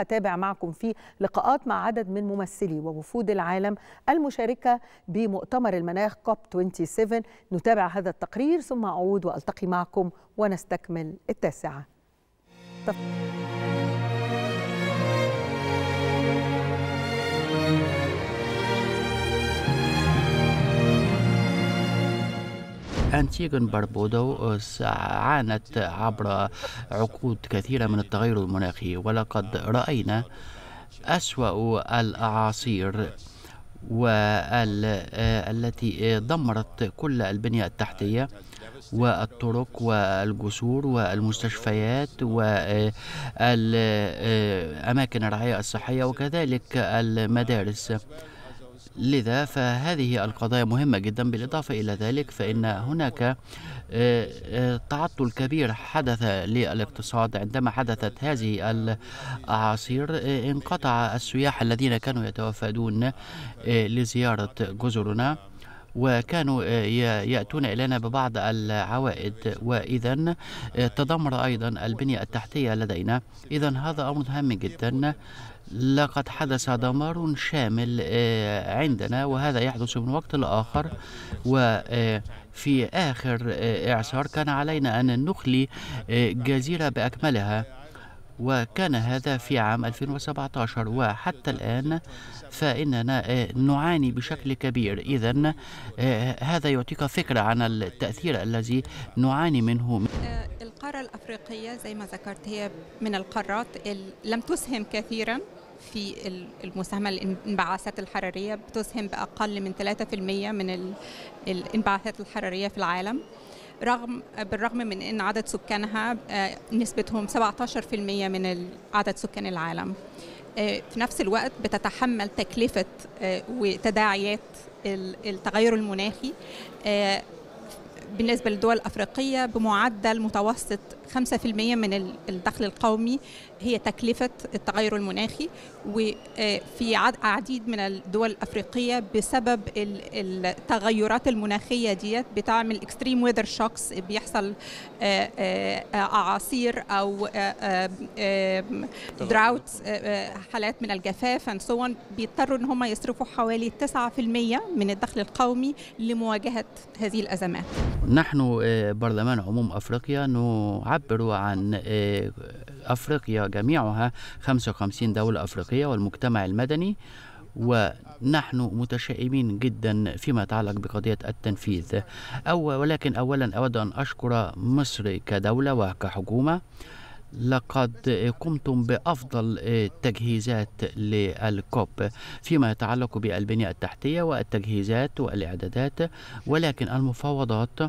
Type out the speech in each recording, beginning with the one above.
أتابع معكم في لقاءات مع عدد من ممثلي ووفود العالم المشاركة بمؤتمر المناخ كوب 27 نتابع هذا التقرير ثم أعود وألتقي معكم ونستكمل التاسعة أنتيغن بربودو آه، عانت عبر عقود كثيرة من التغير المناخي ولقد رأينا أسوأ الأعاصير والتي آه، دمرت كل البنية التحتية والطرق والجسور والمستشفيات والأماكن آه، الرعاية الصحية وكذلك المدارس لذا فهذه القضايا مهمة جدا بالإضافة إلى ذلك فإن هناك آه، آه، تعطل كبير حدث للاقتصاد عندما حدثت هذه الأعاصير آه، انقطع السياح الذين كانوا يتوافدون لزيارة جزرنا وكانوا آه، يأتون إلينا ببعض العوائد وإذا آه، تدمر أيضا البنية التحتية لدينا إذا هذا أمر هام جدا لقد حدث دمار شامل آه، عندنا وهذا يحدث من وقت لآخر و في آخر إعصار كان علينا أن نخلي جزيرة بأكملها وكان هذا في عام 2017 وحتى الآن فإننا آه، نعاني بشكل كبير إذا آه، هذا يعطيك فكرة عن التأثير الذي نعاني منه آه، القارة الأفريقية زي ما ذكرت هي من القارات لم تسهم كثيرا في المساهمة الانبعاثات الحرارية بتسهم بأقل من 3% من الانبعاثات الحرارية في العالم رغم بالرغم من ان عدد سكانها آه، نسبتهم 17% من عدد سكان العالم آه، في نفس الوقت بتتحمل تكلفه آه، وتداعيات التغير المناخي بالنسبه للدول الافريقيه بمعدل متوسط 5% من الدخل القومي هي تكلفة التغير المناخي وفي آه، عديد من الدول الأفريقية بسبب التغيرات المناخية ديت بتعمل اكستريم weather شوكس بيحصل آه، آه، أعاصير أو دراوت حالات من الجفاف and so on بيضطروا إن هم يصرفوا حوالي 9% من الدخل القومي لمواجهة هذه الأزمات نحن برلمان عموم أفريقيا نعد تعبر عن آه، أفريقيا جميعها 55 دولة أفريقية والمجتمع المدني ونحن متشائمين جدا فيما يتعلق بقضية التنفيذ أو ولكن أولا أود أن أشكر مصر كدولة وكحكومة لقد قمتم بأفضل آه، تجهيزات للكوب فيما يتعلق بالبنية التحتية والتجهيزات والإعدادات ولكن المفاوضات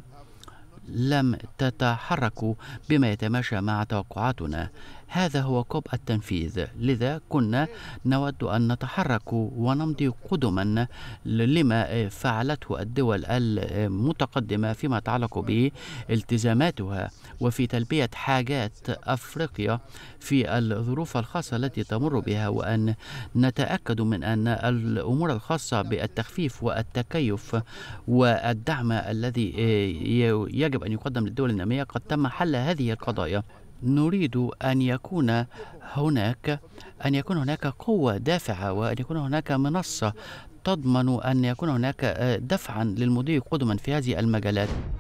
لم تتحرك بما يتماشى مع توقعاتنا هذا هو كوب التنفيذ لذا كنا نود أن نتحرك ونمضي قدما لما فعلته الدول المتقدمة فيما يتعلق بالتزاماتها وفي تلبية حاجات أفريقيا في الظروف الخاصة التي تمر بها وأن نتأكد من أن الأمور الخاصة بالتخفيف والتكيف والدعم الذي يجب أن يقدم للدول النامية قد تم حل هذه القضايا نريد أن يكون هناك أن يكون هناك قوة دافعة وأن يكون هناك منصة تضمن أن يكون هناك آه، دفعا للمضي قدما في هذه المجالات